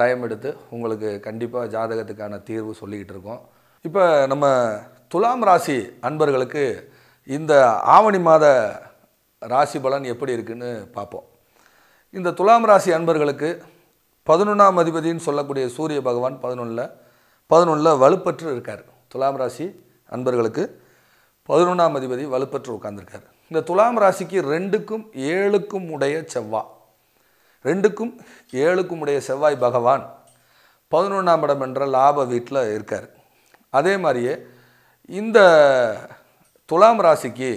time எடுத்து உங்களுக்கு கண்டிப்பாக ஜாதகத்துக்கான தீர்வு சொல்லிக்கிட்டு இருக்கோம் இப்போ நம்ம துலாம் ராசி அன்பர்களுக்கு இந்த ஆவணி மாத ராசி பலன் எப்படி இருக்குன்னு பார்ப்போம் இந்த துலாம் ராசி அன்பர்களுக்கு பதினொன்றாம் அதிபதினு சொல்லக்கூடிய சூரிய பகவான் பதினொன்றில் பதினொன்றில் வலுப்பற்று இருக்கார் துலாம் ராசி அன்பர்களுக்கு பதினொன்றாம் அதிபதி வலுப்பற்று உட்கார்ந்துருக்கார் இந்த துலாம் ராசிக்கு ரெண்டுக்கும் ஏழுக்கும் உடைய செவ்வாய் ரெண்டுக்கும் ஏழுக்கும் உடைய செவ்வாய் பகவான் பதினொன்றாம் இடம் என்ற லாப வீட்டில் இருக்கார் அதே மாதிரியே இந்த துலாம் ராசிக்கு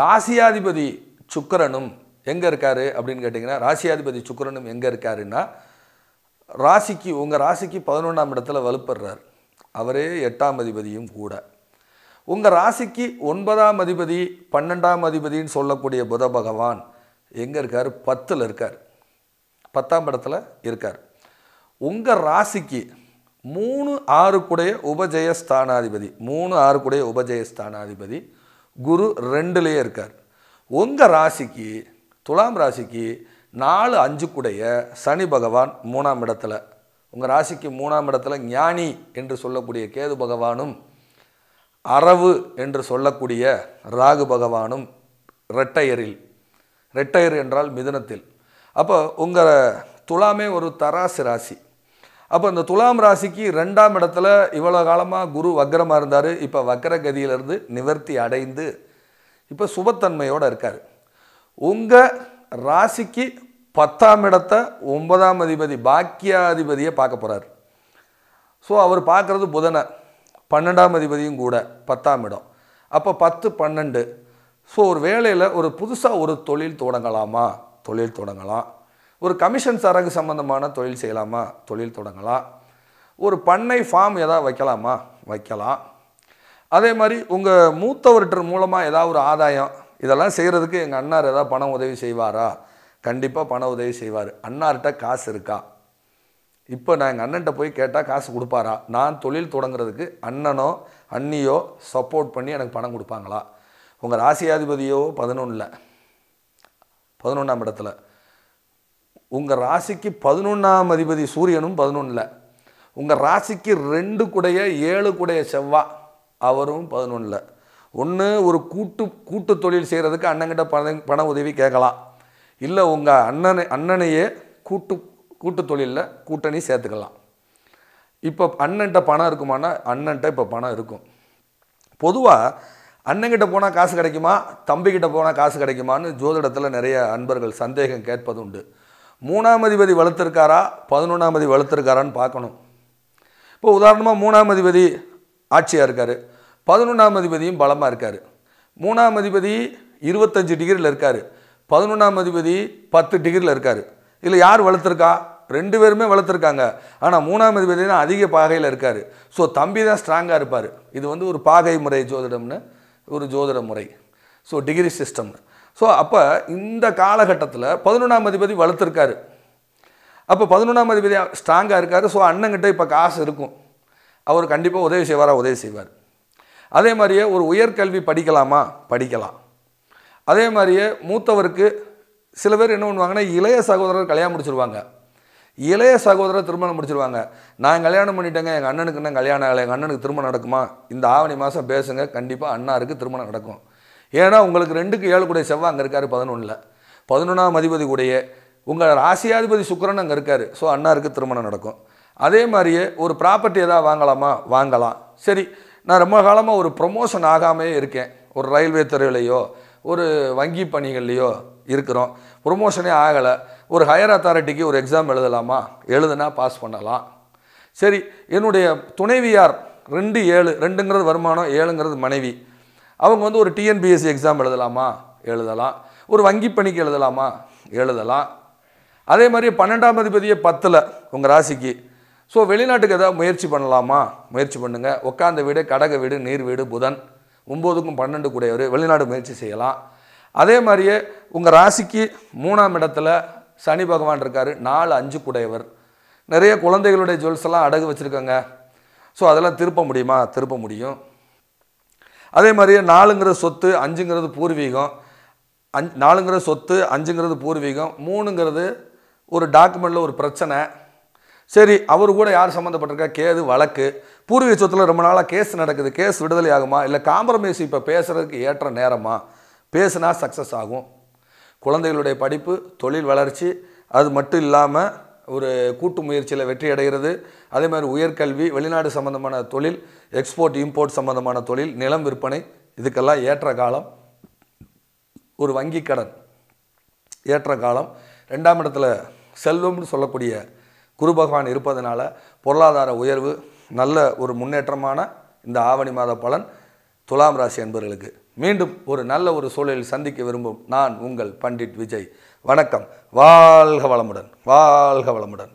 ராசியாதிபதி சுக்கரனும் எங்கே இருக்கார் அப்படின்னு கேட்டிங்கன்னா ராசியாதிபதி சுக்கரனும் எங்கே இருக்காருன்னா ராசிக்கு உங்கள் ராசிக்கு பதினொன்றாம் இடத்துல வலுப்படுறார் அவரே எட்டாம் அதிபதியும் கூட உங்கள் ராசிக்கு ஒன்பதாம் அதிபதி பன்னெண்டாம் அதிபதின்னு சொல்லக்கூடிய புத பகவான் எங்கே இருக்கார் பத்தில் இருக்கார் பத்தாம் இடத்துல இருக்கார் உங்கள் ராசிக்கு மூணு ஆறுக்குடைய உபஜய ஸ்தானாதிபதி மூணு ஆறுக்குடைய உபஜய ஸ்தானாதிபதி குரு ரெண்டுலேயே இருக்கார் உங்கள் ராசிக்கு துலாம் ராசிக்கு நாலு அஞ்சுக்குடைய சனி பகவான் மூணாம் இடத்துல உங்கள் ராசிக்கு மூணாம் இடத்துல ஞானி என்று சொல்லக்கூடிய கேது பகவானும் அரவு என்று சொல்லக்கூடிய ராகு பகவானும் ரெட்டையரில் ரெட்டையர் என்றால் மிதுனத்தில் அப்போ உங்கள் துலாமே ஒரு தராசு ராசி அப்போ இந்த துலாம் ராசிக்கு ரெண்டாம் இடத்துல இவ்வளோ காலமாக குரு வக்கரமாக இருந்தார் இப்போ வக்கர கதியிலிருந்து நிவர்த்தி அடைந்து இப்போ சுபத்தன்மையோடு இருக்கார் உங்கள் ராசிக்கு பத்தாம் இடத்தை ஒன்பதாம் அதிபதி பாக்கியாதிபதியை பார்க்க போகிறார் ஸோ அவர் பார்க்குறது புதனை பன்னெண்டாம் அதிபதியும் கூட பத்தாம் இடம் அப்போ பத்து பன்னெண்டு ஸோ ஒரு வேலையில் ஒரு புதுசாக ஒரு தொழில் தொடங்கலாமா தொழில் தொடங்கலாம் ஒரு கமிஷன் சரகு சம்மந்தமான தொழில் செய்யலாமா தொழில் தொடங்கலாம் ஒரு பண்ணை ஃபார்ம் எதாவது வைக்கலாமா வைக்கலாம் அதே மாதிரி உங்கள் மூத்தவர்கிட்ட மூலமாக ஏதாவது ஒரு ஆதாயம் இதெல்லாம் செய்கிறதுக்கு எங்கள் அண்ணார் எதாவது பணம் உதவி செய்வாரா கண்டிப்பாக பண உதவி செய்வார் அண்ணார்கிட்ட காசு இருக்கா இப்போ நான் எங்கள் அண்ணன்ட்ட போய் கேட்டால் காசு கொடுப்பாரா நான் தொழில் தொடங்குறதுக்கு அண்ணனோ அண்ணியோ சப்போர்ட் பண்ணி எனக்கு பணம் கொடுப்பாங்களா உங்கள் ராசியாதிபதியோ பதினொன்றில் பதினொன்றாம் இடத்துல உங்கள் ராசிக்கு பதினொன்றாம் அதிபதி சூரியனும் பதினொன்றில் உங்கள் ராசிக்கு ரெண்டு குடைய ஏழு குடைய செவ்வா அவரும் பதினொன்றில் ஒன்று ஒரு கூட்டு கூட்டு தொழில் செய்கிறதுக்கு அண்ணங்கிட்ட பண பண உதவி கேட்கலாம் இல்லை உங்கள் அண்ணனை அண்ணனையே கூட்டு கூட்டு தொழிலில் கூட்டணி சேர்த்துக்கலாம் இப்போ அண்ணன்ட்ட பணம் இருக்குமானா அண்ணன்ட்ட இப்போ பணம் இருக்கும் பொதுவாக அண்ணங்கிட்ட போனால் காசு கிடைக்குமா தம்பிக்கிட்ட போனால் காசு கிடைக்குமான்னு ஜோதிடத்தில் நிறைய அன்பர்கள் சந்தேகம் கேட்பது உண்டு மூணாம் அதிபதி வளர்த்துருக்காரா பதினொன்றாம் அதிபதி வளர்த்துருக்காரான்னு பார்க்கணும் இப்போ உதாரணமாக மூணாம் அதிபதி ஆட்சியாக இருக்கார் பதினொன்றாம் அதிபதியும் பலமாக இருக்கார் மூணாம் அதிபதி இருபத்தஞ்சு டிகிரியில் இருக்கார் பதினொன்றாம் அதிபதி பத்து டிகிரியில் இருக்கார் இதில் யார் வளர்த்துருக்கா ரெண்டு பேருமே வளர்த்துருக்காங்க ஆனால் மூணாம் அதிபதி தான் அதிக பாகையில் இருக்கார் ஸோ தம்பி தான் ஸ்ட்ராங்காக இருப்பார் இது வந்து ஒரு பாகை முறை ஜோதிடம்னு ஒரு ஜோதிட முறை ஸோ டிகிரி சிஸ்டம் ஸோ அப்போ இந்த காலகட்டத்தில் பதினொன்றாம் அதிபதி வளர்த்துருக்காரு அப்போ பதினொன்றாம் அதிபதி ஸ்ட்ராங்காக இருக்கார் ஸோ அண்ணங்கிட்ட இப்போ காசு இருக்கும் அவர் கண்டிப்பாக உதவி செய்வாரா உதவி செய்வார் அதே மாதிரியே ஒரு உயர்கல்வி படிக்கலாமா படிக்கலாம் அதே மாதிரியே மூத்தவருக்கு சில பேர் என்ன பண்ணுவாங்கன்னா இளைய சகோதரர் கல்யாணம் முடிச்சிருவாங்க இளைய சகோதரர் திருமணம் முடிச்சிருவாங்க நான் கல்யாணம் பண்ணிட்டேங்க எங்கள் அண்ணனுக்கு என்ன கல்யாணம் ஆகலை எங்கள் அண்ணனுக்கு திருமணம் நடக்குமா இந்த ஆவணி மாதம் பேசுங்க கண்டிப்பாக அண்ணாருக்கு திருமணம் நடக்கும் ஏன்னா உங்களுக்கு ரெண்டுக்கு ஏழு கூடிய செவ்வாய் அங்கே இருக்கார் பதினொன்றில் பதினொன்றாம் அதிபதி கூடிய உங்கள் ராசியாதிபதி சுக்கரன் அங்கே இருக்கார் ஸோ அண்ணாருக்கு திருமணம் நடக்கும் அதே மாதிரியே ஒரு ப்ராப்பர்ட்டி எதாவது வாங்கலாமா வாங்கலாம் சரி நான் ரொம்ப காலமாக ஒரு ப்ரொமோஷன் ஆகாமே இருக்கேன் ஒரு ரயில்வே துறையிலையோ ஒரு வங்கி பணிகள்லையோ இருக்கிறோம் ப்ரொமோஷனே ஆகலை ஒரு ஹையர் அத்தாரிட்டிக்கு ஒரு எக்ஸாம் எழுதலாமா எழுதுனா பாஸ் பண்ணலாம் சரி என்னுடைய துணைவியார் ரெண்டு ஏழு ரெண்டுங்கிறது வருமானம் ஏழுங்கிறது மனைவி அவங்க வந்து ஒரு டிஎன்பிஎஸ்சி எக்ஸாம் எழுதலாமா எழுதலாம் ஒரு வங்கி பணிக்கு எழுதலாமா எழுதலாம் அதே மாதிரி பன்னெண்டாம் அதிபதியை பத்தில் உங்கள் ராசிக்கு ஸோ வெளிநாட்டுக்கு எதாவது முயற்சி பண்ணலாமா முயற்சி பண்ணுங்கள் உட்காந்த வீடு கடக வீடு நீர் வீடு புதன் ஒம்போதுக்கும் பன்னெண்டு கூடையவர் வெளிநாடு முயற்சி செய்யலாம் அதே மாதிரியே உங்கள் ராசிக்கு மூணாம் இடத்துல சனி பகவான் இருக்கார் நாலு அஞ்சு குடையவர் நிறைய குழந்தைகளுடைய ஜுவல்ஸ் எல்லாம் அடகு வச்சுருக்கோங்க ஸோ அதெல்லாம் திருப்ப முடியுமா திருப்ப முடியும் அதே மாதிரியே நாலுங்கிற சொத்து அஞ்சுங்கிறது பூர்வீகம் அஞ் நாலுங்கிற சொத்து அஞ்சுங்கிறது பூர்வீகம் மூணுங்கிறது ஒரு டாக்குமெண்ட்டில் ஒரு பிரச்சனை சரி அவர் கூட யார் சம்மந்தப்பட்டிருக்கா கேது வழக்கு பூர்வீக சொத்தில் ரொம்ப நாளாக கேஸ் நடக்குது கேஸ் விடுதலை ஆகுமா இல்லை காம்ப்ரமைஸ் இப்போ பேசுகிறதுக்கு ஏற்ற நேரமா பேசுனா சக்ஸஸ் ஆகும் குழந்தைகளுடைய படிப்பு தொழில் வளர்ச்சி அது மட்டும் இல்லாமல் ஒரு கூட்டு முயற்சியில் வெற்றி அடைகிறது அதே மாதிரி உயர்கல்வி வெளிநாடு சம்மந்தமான தொழில் எக்ஸ்போர்ட் இம்போர்ட் சம்மந்தமான தொழில் நிலம் விற்பனை இதுக்கெல்லாம் ஏற்ற காலம் ஒரு வங்கி கடன் ஏற்ற காலம் ரெண்டாம் இடத்துல செல்வம்னு சொல்லக்கூடிய குரு பகவான் இருப்பதனால பொருளாதார உயர்வு நல்ல ஒரு முன்னேற்றமான இந்த ஆவணி மாத பலன் துலாம் ராசி அன்பர்களுக்கு மீண்டும் ஒரு நல்ல ஒரு சூழலில் சந்திக்க விரும்பும் நான் உங்கள் பண்டிட் விஜய் வணக்கம் வாழ்க வளமுடன் வாழ்க வளமுடன்